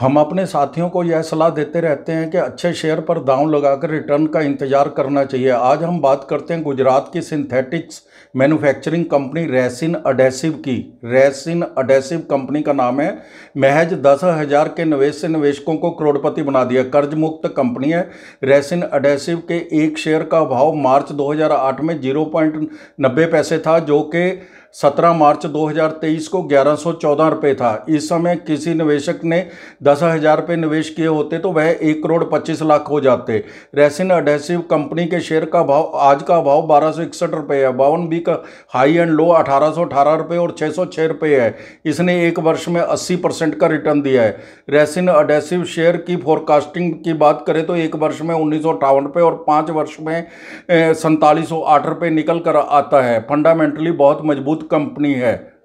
हम अपने साथियों को यह सलाह देते रहते हैं कि अच्छे शेयर पर दाव लगाकर रिटर्न का इंतजार करना चाहिए आज हम बात करते हैं गुजरात की synthetics manufacturing company resin adhesive की रेसिन अडेसिव कंपनी का नाम है महज दस हज़ार के निवेश से निवेशकों को करोड़पति बना दिया कर्ज मुक्त कंपनी है रेसिन अडेसिव के एक शेयर का भाव मार्च दो में जीरो पॉइंट नब्बे पैसे था जो कि 17 मार्च 2023 को ग्यारह सौ था इस समय किसी निवेशक ने दस हज़ार रुपये निवेश किए होते तो वह एक करोड़ पच्चीस लाख हो जाते रेसिन एडहेसिव कंपनी के शेयर का भाव आज का भाव बारह सौ इकसठ रुपये है बावन बी का हाई एंड लो अठारह सौ अठारह रुपये और छः सौ छः रुपये है इसने एक वर्ष में अस्सी परसेंट का रिटर्न दिया है रेसिन एडेसिव शेयर की फोरकास्टिंग की बात करें तो एक वर्ष में उन्नीस सौ अठावन रुपये और पाँच वर्ष में सैंतालीस सौ आठ रुपये निकल कर आता है फंडामेंटली बहुत मजबूत दूध कंपनी है